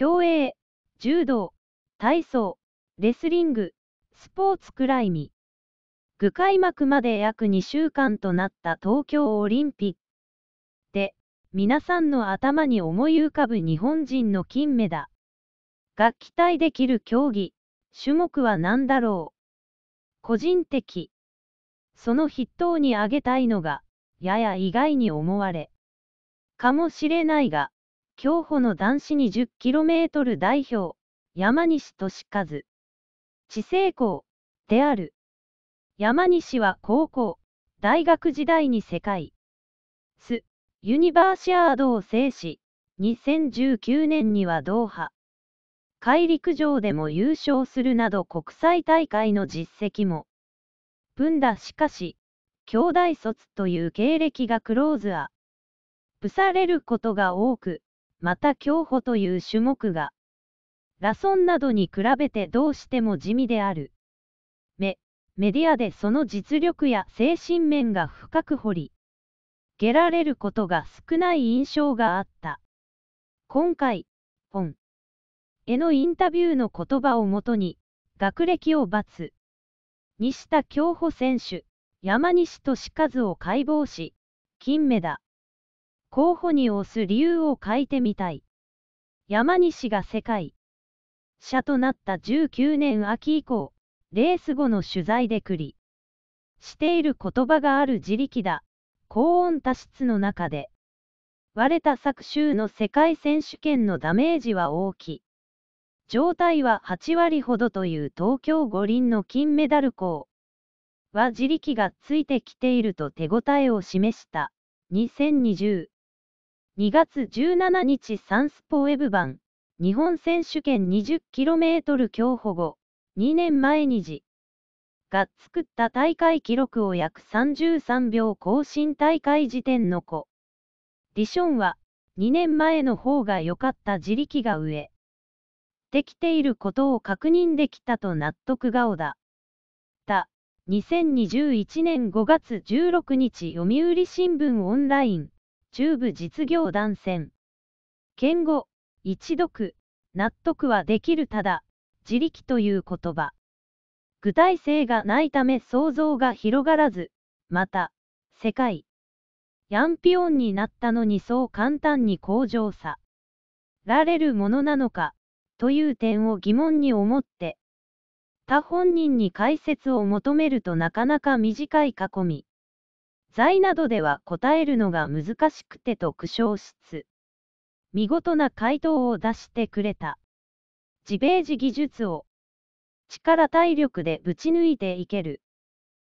競泳、柔道、体操、レスリング、スポーツクライミ。具開幕まで約2週間となった東京オリンピック。で、皆さんの頭に思い浮かぶ日本人の金メダ。が期待できる競技、種目は何だろう。個人的。その筆頭に挙げたいのが、やや意外に思われ。かもしれないが、競歩の男子 20km 代表、山西俊和。知成校、である。山西は高校、大学時代に世界、ス、ユニバーシアードを制し、2019年にはドーハ、海陸上でも優勝するなど国際大会の実績も、分だしかし、兄弟卒という経歴がクローズアップされることが多く、また競歩という種目が、ラソンなどに比べてどうしても地味である。メ、メディアでその実力や精神面が深く掘り、下られることが少ない印象があった。今回、本へのインタビューの言葉をもとに、学歴を罰。西田競歩選手、山西俊和を解剖し、金メダ候補に推す理由を書いてみたい。山西が世界者となった19年秋以降、レース後の取材で繰り、している言葉がある自力だ、高温多湿の中で、割れた昨週の世界選手権のダメージは大きい。状態は8割ほどという東京五輪の金メダル校は自力がついてきていると手応えを示した。2020 2月17日サンスポウェブ版日本選手権 20km 競歩後2年前に時が作った大会記録を約33秒更新大会時点の子ディションは2年前の方が良かった自力が上できていることを確認できたと納得顔だ。た、2021年5月16日読売新聞オンライン。中部実業団戦。言語、一読、納得はできるただ、自力という言葉。具体性がないため想像が広がらず、また、世界。ヤンピオンになったのにそう簡単に向上さられるものなのか、という点を疑問に思って、他本人に解説を求めるとなかなか短い囲み。在などでは答えるのが難しくてと苦笑しつ、見事な回答を出してくれた。自米自技術を力体力でぶち抜いていける。